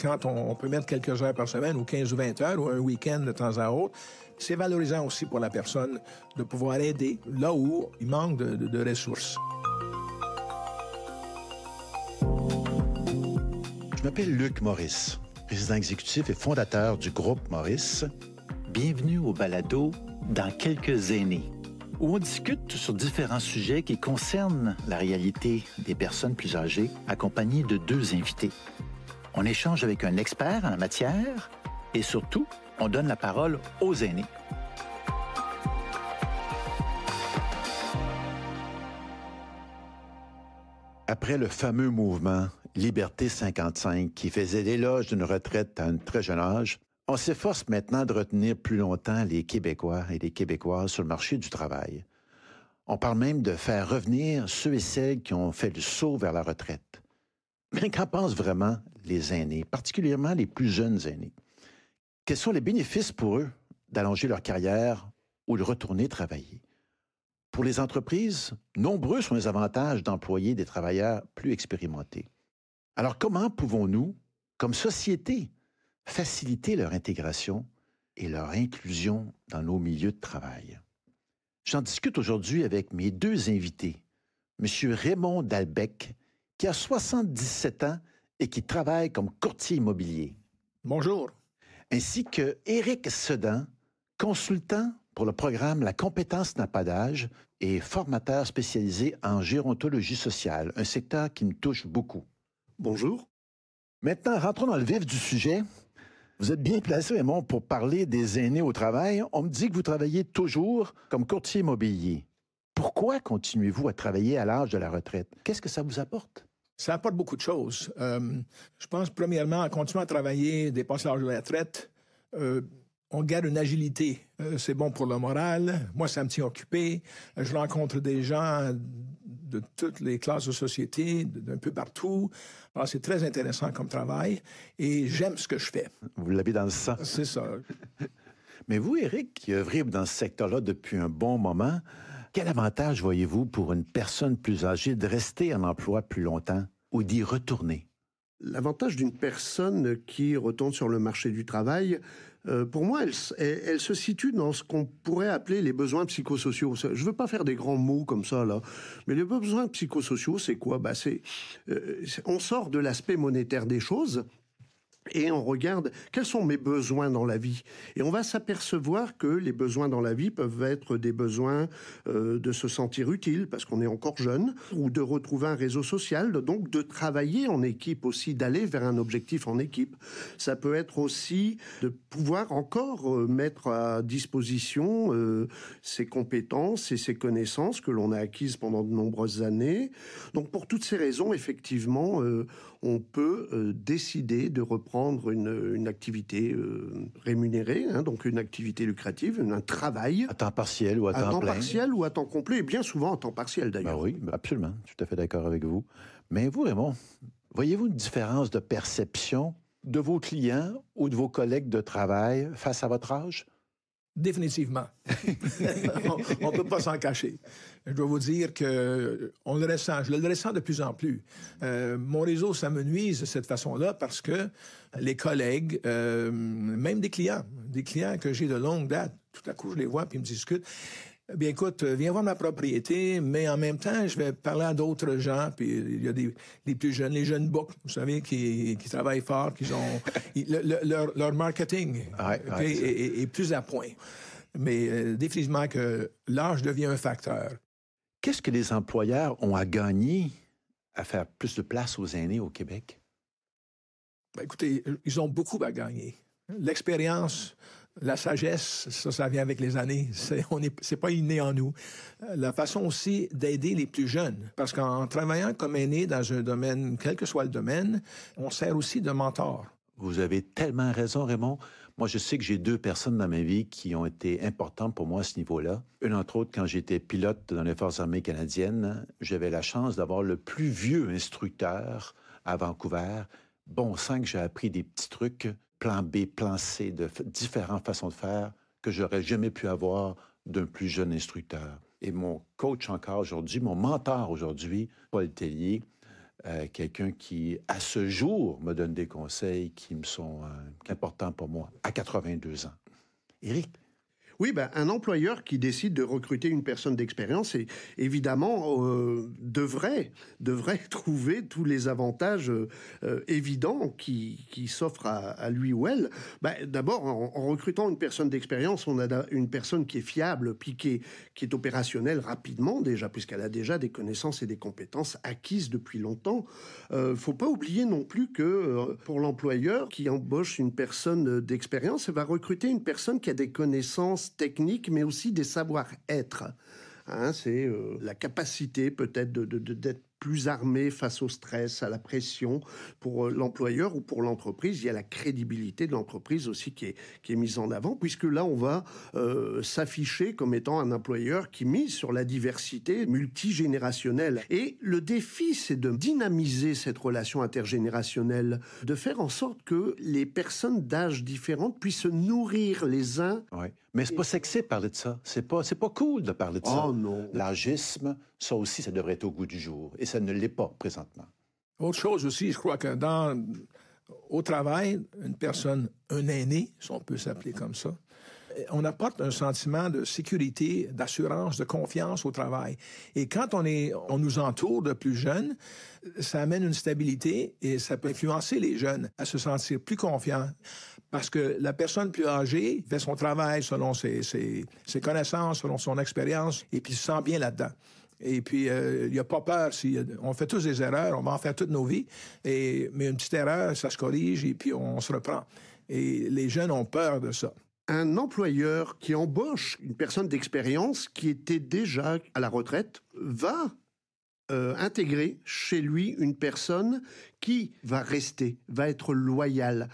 quand on, peut mettre quelques heures par semaine, ou 15 ou 20 heures, ou un week-end de temps à autre, c'est valorisant aussi pour la personne de pouvoir aider là où il manque de, de ressources. Je m'appelle Luc Maurice, président exécutif et fondateur du groupe Maurice. Bienvenue au balado Dans quelques années, où on discute sur différents sujets qui concernent la réalité des personnes plus âgées, accompagnées de deux invités. On échange avec un expert en la matière et surtout, on donne la parole aux aînés. Après le fameux mouvement Liberté 55 qui faisait l'éloge d'une retraite à un très jeune âge, on s'efforce maintenant de retenir plus longtemps les Québécois et les Québécoises sur le marché du travail. On parle même de faire revenir ceux et celles qui ont fait le saut vers la retraite. Mais qu'en pensent vraiment les aînés, particulièrement les plus jeunes aînés? Quels sont les bénéfices pour eux d'allonger leur carrière ou de retourner travailler? Pour les entreprises, nombreux sont les avantages d'employer des travailleurs plus expérimentés. Alors comment pouvons-nous, comme société, faciliter leur intégration et leur inclusion dans nos milieux de travail? J'en discute aujourd'hui avec mes deux invités, M. Raymond Dalbec, qui a 77 ans et qui travaille comme courtier immobilier. Bonjour. Ainsi que Éric Sedan, consultant pour le programme La compétence n'a pas d'âge et formateur spécialisé en gérontologie sociale, un secteur qui me touche beaucoup. Bonjour. Maintenant, rentrons dans le vif du sujet. Vous êtes bien placé, Raymond, pour parler des aînés au travail. On me dit que vous travaillez toujours comme courtier immobilier. Pourquoi continuez-vous à travailler à l'âge de la retraite? Qu'est-ce que ça vous apporte? Ça apporte beaucoup de choses. Euh, je pense, premièrement, en continuant à travailler, dépasser l'âge de la retraite, euh, on garde une agilité. Euh, c'est bon pour le moral. Moi, ça me tient occupé. Je rencontre des gens de toutes les classes de société, d'un peu partout. c'est très intéressant comme travail et j'aime ce que je fais. Vous l'avez dans le sang. C'est ça. Mais vous, Eric, qui œuvrez dans ce secteur-là depuis un bon moment, quel avantage voyez-vous pour une personne plus âgée de rester en emploi plus longtemps? ou dit retourner L'avantage d'une personne qui retourne sur le marché du travail, euh, pour moi, elle, se situe dans ce qu'on pourrait appeler les besoins psychosociaux. Je ne veux pas faire des grands mots comme ça, là, mais les besoins psychosociaux, c'est quoi bah, euh, c'est, On sort de l'aspect monétaire des choses et on regarde quels sont mes besoins dans la vie. Et on va s'apercevoir que les besoins dans la vie peuvent être des besoins euh, de se sentir utile parce qu'on est encore jeune, ou de retrouver un réseau social, donc de travailler en équipe aussi, d'aller vers un objectif en équipe. Ça peut être aussi de pouvoir encore euh, mettre à disposition euh, ses compétences et ses connaissances que l'on a acquises pendant de nombreuses années. Donc pour toutes ces raisons, effectivement, on peut décider de reprendre une, activité euh, rémunérée, hein, donc une activité lucrative, un travail. À temps partiel ou à, temps, plein. À temps partiel ou à temps complet, et bien souvent à temps partiel d'ailleurs. Ben oui, ben absolument, tout à fait d'accord avec vous. Mais vous, Raymond, voyez-vous une différence de perception de vos clients ou de vos collègues de travail face à votre âge? Définitivement. on ne peut pas s'en cacher. Je dois vous dire que euh, on le ressent, je le ressens de plus en plus. Euh, mon réseau, ça me nuise de cette façon-là parce que les collègues, euh, même des clients, des clients que j'ai de longue date, tout à coup, je les vois puis ils me discutent. Eh bien écoute, euh, viens voir ma propriété, mais en même temps, je vais parler à d'autres gens. Puis il y a des les plus jeunes, les jeunes books, vous savez, qui, travaillent fort, qui ont leur, marketing est, plus à point. Mais euh, définitivement que l'âge devient un facteur. Qu'est-ce que les employeurs ont à gagner à faire plus de place aux aînés au Québec? Ben, écoutez, ils ont beaucoup à gagner. L'expérience la sagesse, ça, ça vient avec les années. C'est, on est, c'est pas inné en nous. Euh, la façon aussi d'aider les plus jeunes, parce qu'en travaillant comme aîné dans un domaine, quel que soit le domaine, on sert aussi de mentor. Vous avez tellement raison, Raymond. Moi, je sais que j'ai deux personnes dans ma vie qui ont été importantes pour moi à ce niveau-là. Une, entre autres, quand j'étais pilote dans les Forces armées canadiennes, j'avais la chance d'avoir le plus vieux instructeur à Vancouver. Bon sang j'ai appris des petits trucs plan B, plan C, de différentes façons de faire que j'aurais jamais pu avoir d'un plus jeune instructeur. Et mon coach encore aujourd'hui, mon mentor aujourd'hui, Paul Tellier, euh, quelqu'un qui, à ce jour, me donne des conseils qui me sont euh, importants pour moi, à 82 ans. eric oui, ben, un employeur qui décide de recruter une personne d'expérience, évidemment, euh, devrait, devrait trouver tous les avantages euh, euh, évidents qui, s'offrent à, lui ou elle. Ben, d'abord, en, recrutant une personne d'expérience, on a une personne qui est fiable, piquée, qui est, opérationnelle rapidement déjà, puisqu'elle a déjà des connaissances et des compétences acquises depuis longtemps. ne faut pas oublier non plus que pour l'employeur qui embauche une personne d'expérience, elle va recruter une personne qui a des connaissances technique, mais aussi des savoir-être. Hein, c'est euh, la capacité peut-être d'être de, de, plus armé face au stress, à la pression pour euh, l'employeur ou pour l'entreprise. Il y a la crédibilité de l'entreprise aussi qui est, mise en avant, puisque là, on va euh, s'afficher comme étant un employeur qui mise sur la diversité multigénérationnelle. Et le défi, c'est de dynamiser cette relation intergénérationnelle, de faire en sorte que les personnes d'âge différents puissent se nourrir les uns. Oui, Mais c'est pas sexy de parler de ça. C'est pas, c'est pas cool de parler de oh ça. Oh non. L'agisme, ça aussi, ça devrait être au goût du jour et ça ne l'est pas présentement. Autre chose aussi, je crois que dans au travail, une personne, un aîné, si on peut s'appeler comme ça, on apporte un sentiment de sécurité, d'assurance, de confiance au travail. Et quand on est, on nous entoure de plus jeunes, ça amène une stabilité et ça peut influencer les jeunes à se sentir plus confiants parce que la personne plus âgée fait son travail selon ses, ses connaissances, selon son expérience et puis se sent bien là-dedans. Et puis, euh, il n'y a pas peur. Si, on fait tous des erreurs, on va en faire toutes nos vies. Et, mais une petite erreur, ça se corrige et puis on, se reprend. Et les jeunes ont peur de ça. Un employeur qui embauche une personne d'expérience qui était déjà à la retraite va euh, intégrer chez lui une personne qui va rester, va être loyale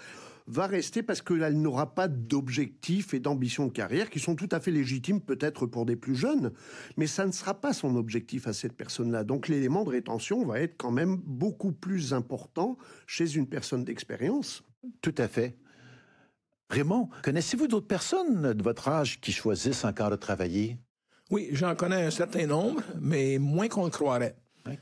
va rester parce qu'elle n'aura pas d'objectifs et d'ambitions de carrière qui sont tout à fait légitimes peut-être pour des plus jeunes, mais ça ne sera pas son objectif à cette personne-là. Donc l'élément de rétention va être quand même beaucoup plus important chez une personne d'expérience. Tout à fait. Raymond, connaissez-vous d'autres personnes de votre âge qui choisissent encore de travailler? Oui, j'en connais un certain nombre, mais moins qu'on le croirait.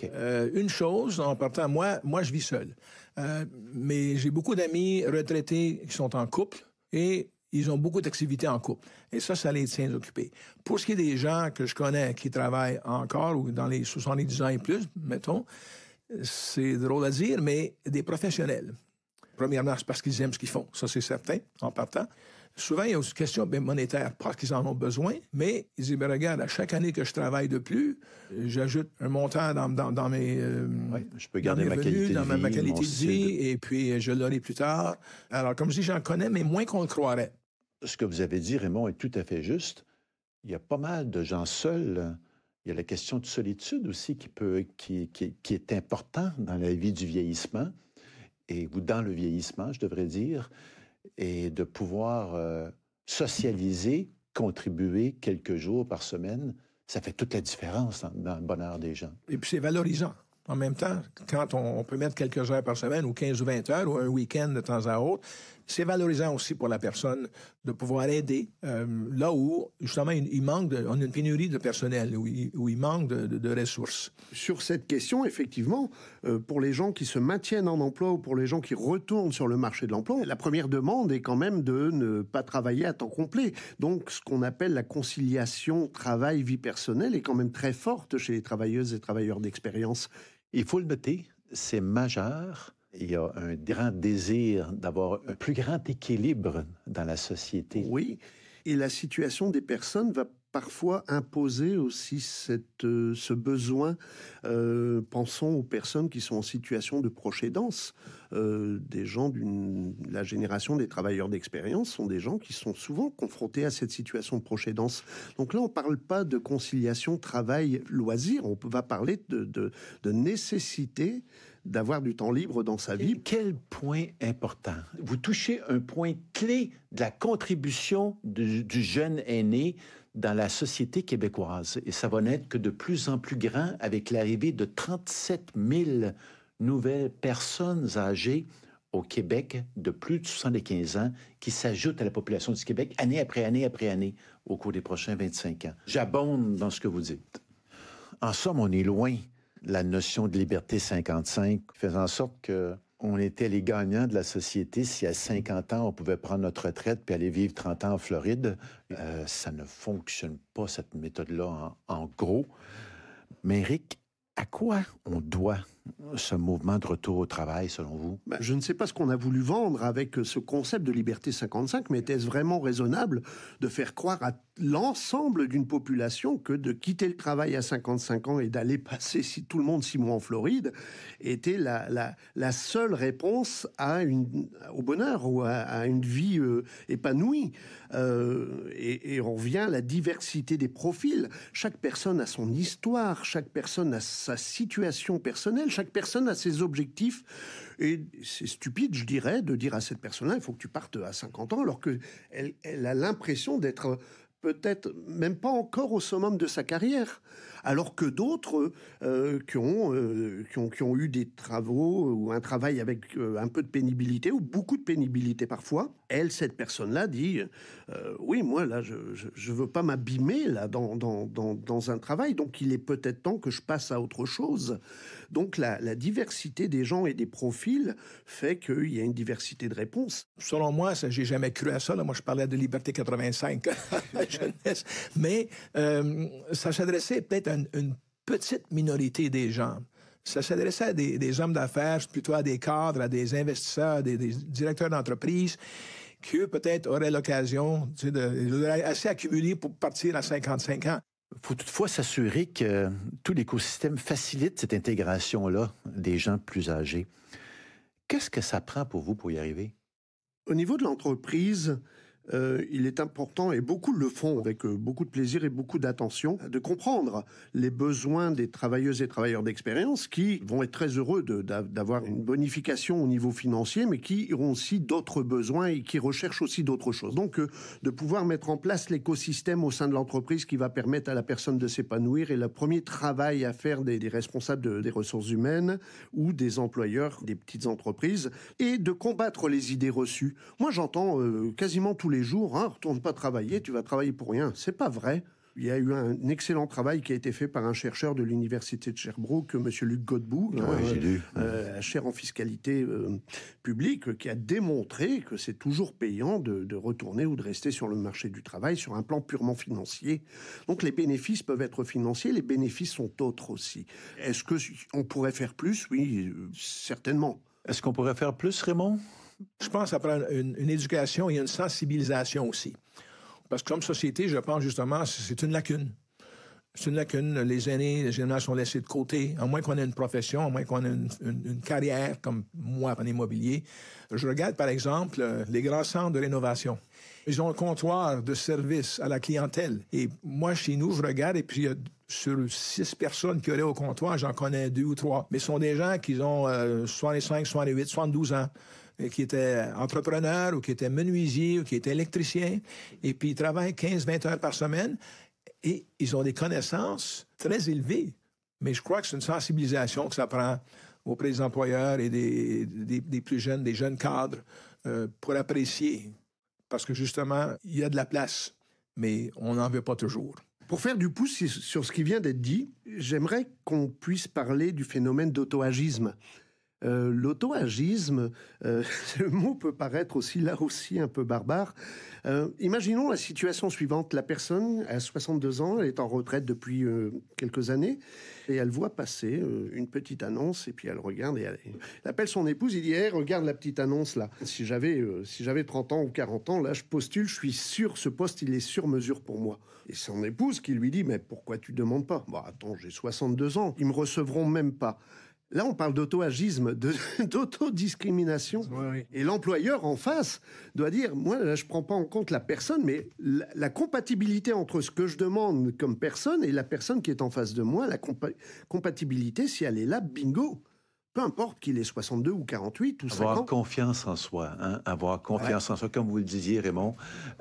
Euh, une chose, en partant, moi, moi, je vis seul. Euh, mais j'ai beaucoup d'amis retraités qui sont en couple et ils ont beaucoup d'activités en couple. Et ça, ça les tient occupés. Pour ce qui est des gens que je connais qui travaillent encore ou dans les 70 ans et plus, mettons, c'est drôle à dire, mais des professionnels. Premièrement, c'est parce qu'ils aiment ce qu'ils font. Ça, c'est certain, en partant. Souvent, il y a une question ben, monétaire parce qu'ils en ont besoin, mais ils disent, ben, regarde, à chaque année que je travaille de plus, j'ajoute un montant dans, mes... Euh, je peux garder ma, qualité dans ma, qualité de vie, et puis euh, je l'aurai plus tard. Alors, comme je dis, j'en connais, mais moins qu'on le croirait. Ce que vous avez dit, Raymond, est tout à fait juste. Il y a pas mal de gens seuls. Il y a la question de solitude aussi qui, peut, qui, est importante dans la vie du vieillissement, et ou dans le vieillissement, je devrais dire et de pouvoir euh, socialiser, contribuer quelques jours par semaine, ça fait toute la différence dans, le bonheur des gens. Et puis c'est valorisant. En même temps, quand on, peut mettre quelques heures par semaine, ou 15 ou 20 heures, ou un week-end de temps à autre, c'est valorisant aussi pour la personne de pouvoir aider euh, là où, justement, il, manque, on a une pénurie de personnel, où il, manque de, ressources. Sur cette question, effectivement, euh, pour les gens qui se maintiennent en emploi ou pour les gens qui retournent sur le marché de l'emploi, la première demande est quand même de ne pas travailler à temps complet. Donc, ce qu'on appelle la conciliation travail-vie personnelle est quand même très forte chez les travailleuses et travailleurs d'expérience. Il faut le noter, c'est majeur il y a un grand désir d'avoir un plus grand équilibre dans la société. Oui, et la situation des personnes va parfois imposer aussi cette, euh, ce besoin. Euh, pensons aux personnes qui sont en situation de proche euh, des gens d'une la génération des travailleurs d'expérience sont des gens qui sont souvent confrontés à cette situation de proche Donc là, on ne parle pas de conciliation travail-loisir. On va parler de, de, nécessité d'avoir du temps libre dans sa vie. quel point important. Vous touchez un point clé de la contribution du jeune aîné dans la société québécoise. Et ça va n'être que de plus en plus grand avec l'arrivée de 37 000 nouvelles personnes âgées au Québec de plus de 75 ans qui s'ajoutent à la population du Québec année après année après année au cours des prochains 25 ans. J'abonde dans ce que vous dites. En somme, on est loin de la notion de liberté 55, faisant en sorte que on était les gagnants de la société si à 50 ans, on pouvait prendre notre retraite puis aller vivre 30 ans en Floride. Euh, ça ne fonctionne pas, cette méthode-là, en, en gros. Mais Rick, à quoi on doit ce mouvement de retour au travail, selon vous ben, Je ne sais pas ce qu'on a voulu vendre avec euh, ce concept de liberté 55, mais était-ce vraiment raisonnable de faire croire à l'ensemble d'une population que de quitter le travail à 55 ans et d'aller passer si tout le monde six mois en Floride était la, la, seule réponse à une, au bonheur ou à, une vie euh, épanouie euh, et, on revient à la diversité des profils. Chaque personne a son histoire, chaque personne a sa situation personnelle, chaque personne a ses objectifs. Et c'est stupide, je dirais, de dire à cette personne-là, il faut que tu partes à 50 ans, alors qu'elle elle a l'impression d'être peut-être même pas encore au summum de sa carrière alors que d'autres euh, euh, qui, ont, qui, ont, eu des travaux ou un travail avec euh, un peu de pénibilité ou beaucoup de pénibilité parfois, elle, cette personne-là, dit oui, moi là, je, ne veux pas m'abîmer là dans, dans, un travail, donc il est peut-être temps que je passe à autre chose. Donc la, la diversité des gens et des profils fait qu'il y a une diversité de réponses. Selon moi, ça, j'ai jamais cru à ça. Moi, je parlais de Liberté 85, Mais ça s'adressait peut-être une, petite minorité des gens. Ça s'adressait à des, hommes d'affaires, plutôt à des cadres, à des investisseurs, des, directeurs d'entreprise qui, eux, peut-être auraient l'occasion, tu sais, de, assez accumulé pour partir à 55 ans. Il faut toutefois s'assurer que tout l'écosystème facilite cette intégration-là des gens plus âgés. Qu'est-ce que ça prend pour vous pour y arriver? Au niveau de l'entreprise, euh, il est important, et beaucoup le font avec euh, beaucoup de plaisir et beaucoup d'attention, de comprendre les besoins des travailleuses et travailleurs d'expérience qui vont être très heureux d'avoir une bonification au niveau financier, mais qui auront aussi d'autres besoins et qui recherchent aussi d'autres choses. Donc, euh, de pouvoir mettre en place l'écosystème au sein de l'entreprise qui va permettre à la personne de s'épanouir. est le premier travail à faire des, responsables des ressources humaines ou des employeurs des petites entreprises, et de combattre les idées reçues. Moi, j'entends quasiment tous les jours, hein, retourne pas travailler, tu vas travailler pour rien. C'est pas vrai. Il y a eu un excellent travail qui a été fait par un chercheur de l'université de Sherbrooke, euh, M. Luc Godbout, ah euh, euh, cher en fiscalité publique, qui a démontré que c'est toujours payant de, de, retourner ou de rester sur le marché du travail sur un plan purement financier. Donc les bénéfices peuvent être financiers, les bénéfices sont autres aussi. Est-ce que on pourrait faire plus Oui, certainement. Est-ce qu'on pourrait faire plus, Raymond je pense que ça prend une, y éducation et une sensibilisation aussi. Parce que comme société, je pense justement, c'est une lacune. C'est une lacune. Les aînés, les générations sont laissés de côté, à moins qu'on ait une profession, à moins qu'on ait une, carrière, comme moi, en immobilier. Je regarde, par exemple, euh, les grands centres de rénovation. Ils ont un comptoir de service à la clientèle. Et moi, chez nous, je regarde, et puis il y a sur six personnes qui auraient au comptoir, j'en connais deux ou trois. Mais ce sont des gens qui ont euh, 65, 68, 72 ans. Euh, qui était euh, entrepreneur ou qui était menuisier ou qui était électricien, et puis ils travaillent 15-20 heures par semaine, et ils ont des connaissances très élevées. Mais je crois que c'est une sensibilisation que ça prend auprès des employeurs et des, des, plus jeunes, des jeunes cadres, euh, pour apprécier. Parce que justement, il y a de la place, mais on n'en veut pas toujours. Pour faire du pouce sur ce qui vient d'être dit, j'aimerais qu'on puisse parler du phénomène d'autoagisme lauto euh, L'autoagisme, euh, le mot peut paraître aussi là aussi un peu barbare. Euh, imaginons la situation suivante. La personne a 62 ans, elle est en retraite depuis euh, quelques années, et elle voit passer une petite annonce, et puis elle regarde, et elle, appelle son épouse, il dit regarde la petite annonce là. Si j'avais si 30 ans ou 40 ans, là je postule, je suis sûr, ce poste il est sur mesure pour moi. » Et son épouse qui lui dit « Mais pourquoi tu demandes pas ?»« Bah attends, j'ai 62 ans, ils me recevront même pas. » Là, on parle d'auto-agisme, d'auto-discrimination. Et l'employeur en face doit dire, moi, je ne prends pas en compte la personne, mais la, compatibilité entre ce que je demande comme personne et la personne qui est en face de moi, la compatibilité, si elle est là, bingo. Peu importe qu'il ait 62 ou 48 ou avoir Confiance en soi, hein. Avoir confiance en soi, comme vous le disiez, Raymond.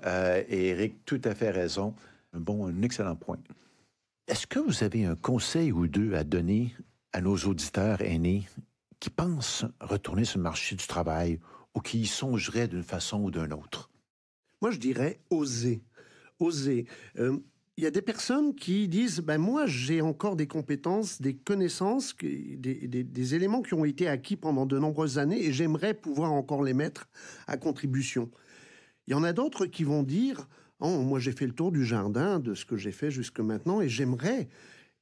Euh, et Eric, tout à fait raison. Bon, un excellent point. Est-ce que vous avez un conseil ou deux à donner à nos auditeurs aînés qui pensent retourner sur le marché du travail ou qui y songeraient d'une façon ou d'une autre? Moi, je dirais oser. Oser. Euh, il y a des personnes qui disent, ben moi, j'ai encore des compétences, des connaissances, des, des, éléments qui ont été acquis pendant de nombreuses années et j'aimerais pouvoir encore les mettre à contribution. Il y en a d'autres qui vont dire, oh, moi, j'ai fait le tour du jardin, de ce que j'ai fait jusque maintenant et j'aimerais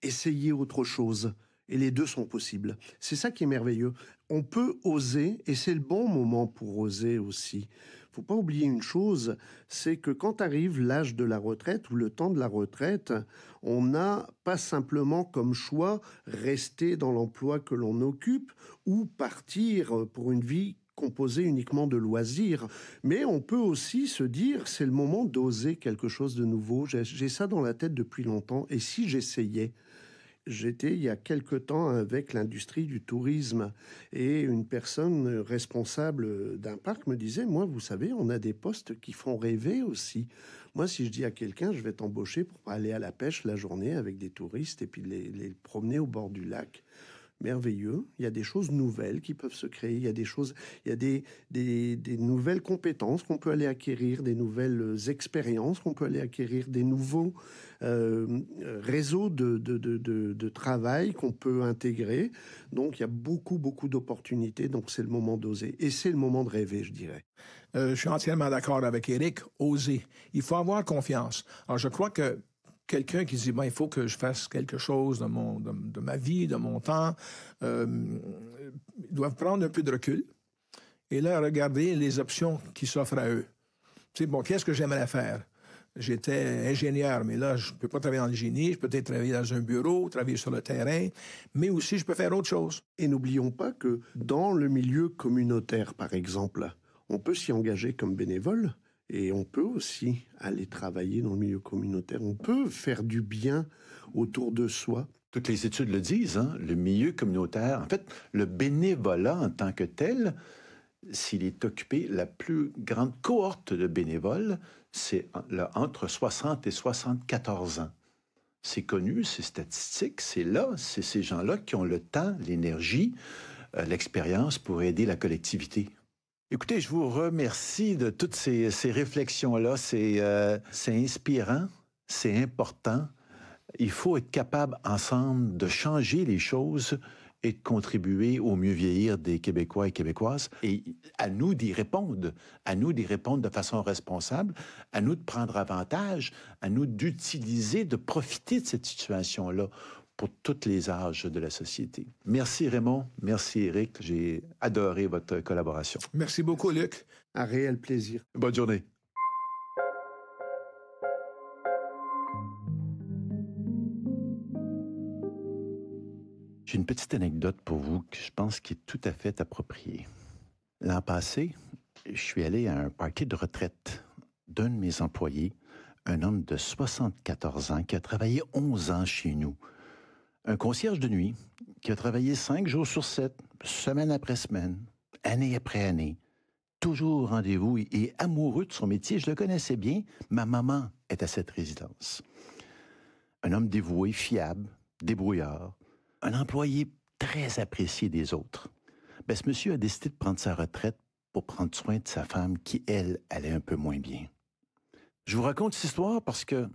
essayer autre chose et les deux sont possibles. C'est ça qui est merveilleux. On peut oser, et c'est le bon moment pour oser aussi. Faut pas oublier une chose, c'est que quand arrive l'âge de la retraite ou le temps de la retraite, on n'a pas simplement comme choix rester dans l'emploi que l'on occupe ou partir pour une vie composée uniquement de loisirs, mais on peut aussi se dire c'est le moment d'oser quelque chose de nouveau. J'ai ça dans la tête depuis longtemps, et si j'essayais j'étais il y a quelque temps avec l'industrie du tourisme et une personne responsable d'un parc me disait, moi, vous savez, on a des postes qui font rêver aussi. Moi, si je dis à quelqu'un, je vais t'embaucher pour aller à la pêche la journée avec des touristes et puis les, promener au bord du lac merveilleux. Il y a des choses nouvelles qui peuvent se créer. Il y a des choses, il y a des nouvelles compétences qu'on peut aller acquérir, des nouvelles expériences qu'on peut aller acquérir, des nouveaux, euh, réseau de, de, de, travail qu'on peut intégrer. Donc il y a beaucoup, beaucoup d'opportunités. Donc c'est le moment d'oser. Et c'est le moment de rêver, je dirais. Euh, je suis entièrement d'accord avec Eric. Oser. Il faut avoir confiance. Alors je crois que quelqu'un qui dit ben, il faut que je fasse quelque chose de mon de, ma vie de mon temps euh, doivent prendre un peu de recul et là regarder les options qui s'offrent à eux c'est bon qu'est-ce que j'aimerais faire J'étais ingénieur, mais là, je ne peux pas travailler dans le génie. Je peux peut-être travailler dans un bureau, travailler sur le terrain, mais aussi je peux faire autre chose. Et n'oublions pas que dans le milieu communautaire, par exemple, on peut s'y engager comme bénévole et on peut aussi aller travailler dans le milieu communautaire. On peut faire du bien autour de soi. Toutes les études le disent, hein, le milieu communautaire, en fait, le bénévolat en tant que tel, s'il est occupé, la plus grande cohorte de bénévoles, c'est entre 60 et 74 ans. C'est connu, c'est statistique, c'est là, c'est ces gens-là qui ont le temps, l'énergie, euh, l'expérience pour aider la collectivité. Écoutez, je vous remercie de toutes ces, réflexions-là. Euh, c'est inspirant, c'est important. Il faut être capable ensemble de changer les choses et de contribuer au mieux vieillir des Québécois et Québécoises. Et à nous d'y répondre, à nous d'y répondre de façon responsable, à nous de prendre avantage, à nous d'utiliser, de profiter de cette situation-là pour tous les âges de la société. Merci Raymond, merci Eric, j'ai adoré votre collaboration. Merci beaucoup Luc, un réel plaisir. Bonne journée. une petite anecdote pour vous que je pense qui est tout à fait appropriée. L'an passé, je suis allé à un parquet de retraite d'un de mes employés, un homme de 74 ans qui a travaillé 11 ans chez nous. Un concierge de nuit qui a travaillé 5 jours sur 7, semaine après semaine, année après année, toujours au rendez-vous et amoureux de son métier. Je le connaissais bien. Ma maman est à cette résidence. Un homme dévoué, fiable, débrouillard, un employé très apprécié des autres. Ben, ce monsieur a décidé de prendre sa retraite pour prendre soin de sa femme qui, elle, allait un peu moins bien. Je vous raconte cette histoire parce que,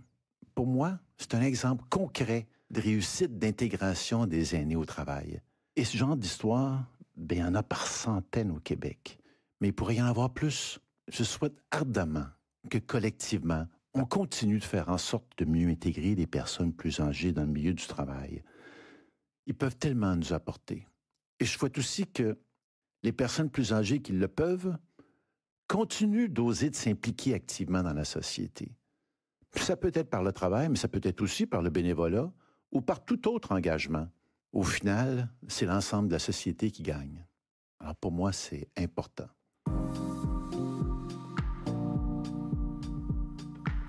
pour moi, c'est un exemple concret de réussite d'intégration des aînés au travail. Et ce genre d'histoire, ben, il y en a par centaines au Québec. Mais pour y en avoir plus. Je souhaite ardemment que collectivement, on continue de faire en sorte de mieux intégrer les personnes plus âgées dans le milieu du travail. Ils peuvent tellement nous apporter. Et je souhaite aussi que les personnes plus âgées qui le peuvent continuent d'oser de s'impliquer activement dans la société. Ça peut être par le travail, mais ça peut être aussi par le bénévolat ou par tout autre engagement. Au final, c'est l'ensemble de la société qui gagne. Alors pour moi, c'est important.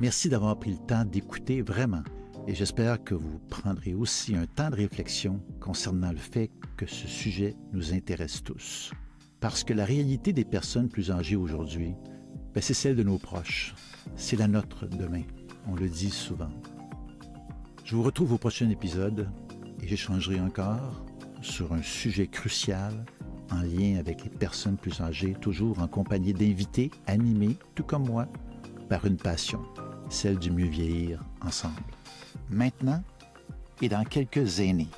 Merci d'avoir pris le temps d'écouter vraiment et j'espère que vous prendrez aussi un temps de réflexion concernant le fait que ce sujet nous intéresse tous. Parce que la réalité des personnes plus âgées aujourd'hui, ben, c'est celle de nos proches. C'est la nôtre demain. On le dit souvent. Je vous retrouve au prochain épisode et j'échangerai encore sur un sujet crucial en lien avec les personnes plus âgées, toujours en compagnie d'invités animés, tout comme moi, par une passion, celle du mieux vieillir ensemble maintenant et dans quelques années.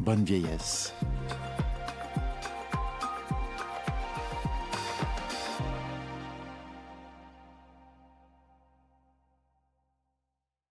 Bonne vieillesse.